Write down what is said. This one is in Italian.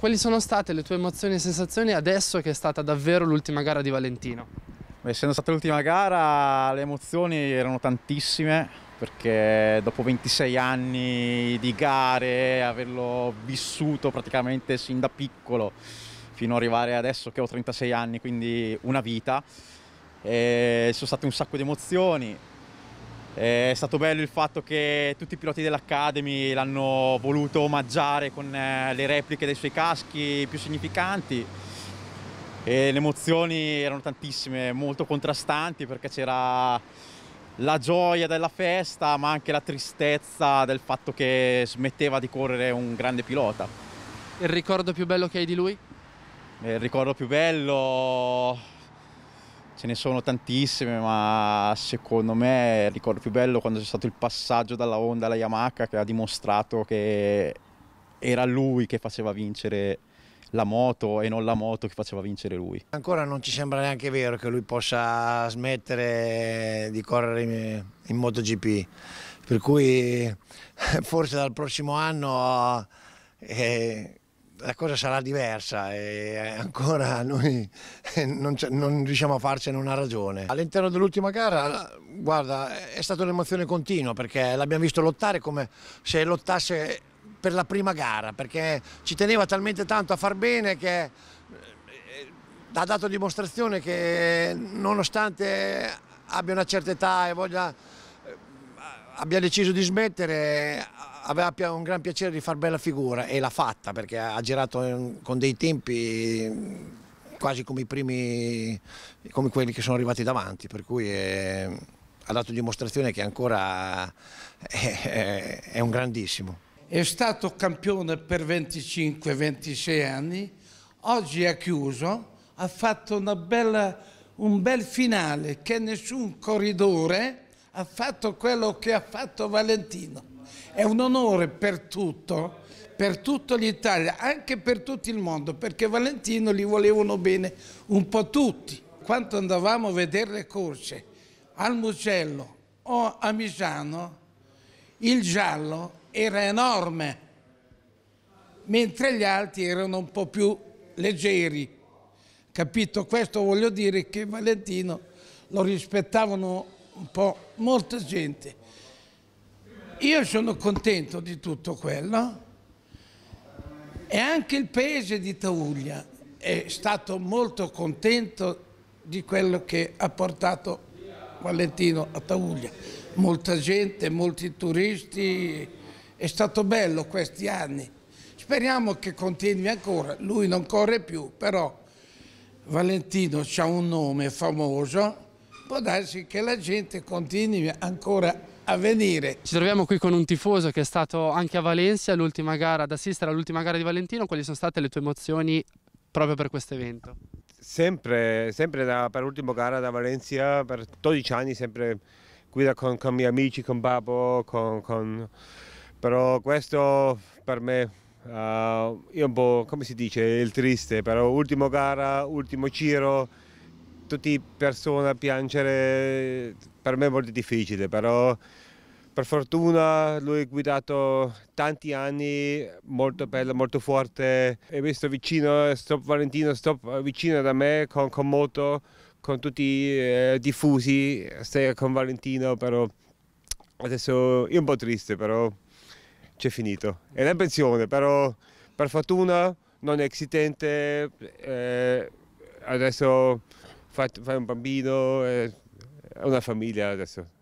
Quali sono state le tue emozioni e sensazioni adesso che è stata davvero l'ultima gara di Valentino? Beh, essendo stata l'ultima gara le emozioni erano tantissime perché dopo 26 anni di gare, averlo vissuto praticamente sin da piccolo fino ad arrivare adesso che ho 36 anni, quindi una vita, e sono state un sacco di emozioni, eh, è stato bello il fatto che tutti i piloti dell'Academy l'hanno voluto omaggiare con eh, le repliche dei suoi caschi più significanti e le emozioni erano tantissime, molto contrastanti perché c'era la gioia della festa ma anche la tristezza del fatto che smetteva di correre un grande pilota. Il ricordo più bello che hai di lui? Eh, il ricordo più bello Ce ne sono tantissime, ma secondo me il ricordo più bello quando c'è stato il passaggio dalla Honda alla Yamaha che ha dimostrato che era lui che faceva vincere la moto e non la moto che faceva vincere lui. Ancora non ci sembra neanche vero che lui possa smettere di correre in, in MotoGP, per cui forse dal prossimo anno eh, la cosa sarà diversa e ancora noi eh, non, non riusciamo a farcene una ragione. All'interno dell'ultima gara, guarda, è stata un'emozione continua perché l'abbiamo visto lottare come se lottasse per la prima gara, perché ci teneva talmente tanto a far bene che eh, ha dato dimostrazione che nonostante abbia una certa età e voglia abbia deciso di smettere aveva un gran piacere di far bella figura e l'ha fatta perché ha girato con dei tempi quasi come i primi, come quelli che sono arrivati davanti, per cui è, ha dato dimostrazione che ancora è, è un grandissimo. È stato campione per 25-26 anni, oggi ha chiuso, ha fatto bella, un bel finale che nessun corridore ha fatto quello che ha fatto Valentino. È un onore per tutto, per tutta l'Italia, anche per tutto il mondo, perché Valentino gli volevano bene un po' tutti. Quando andavamo a vedere le corse al Mugello o a Misano, il giallo era enorme, mentre gli altri erano un po' più leggeri. Capito? Questo voglio dire che Valentino lo rispettavano un po' molta gente. Io sono contento di tutto quello e anche il paese di Tauglia è stato molto contento di quello che ha portato Valentino a Tauglia. Molta gente, molti turisti, è stato bello questi anni. Speriamo che continui ancora, lui non corre più, però Valentino ha un nome famoso può darsi che la gente continui ancora a venire. Ci troviamo qui con un tifoso che è stato anche a Valencia, l'ultima gara, ad assistere all'ultima gara di Valentino. Quali sono state le tue emozioni proprio per questo evento? Sempre, sempre da, per l'ultima gara da Valencia, per 12 anni sempre guida con, con i miei amici, con Babbo, con, con... però questo per me uh, un po', come si dice, il triste, però ultima gara, ultimo giro tutti persone a piangere per me è molto difficile, però per fortuna lui ha guidato tanti anni, molto bello, molto forte, e visto vicino, stop Valentino, stop eh, vicino da me con, con moto, con tutti eh, diffusi, stai con Valentino, però adesso io un po' triste, però c'è finito. È una pensione, però per fortuna non è eccitante, eh, adesso fai un bambino, eh, è una famiglia adesso.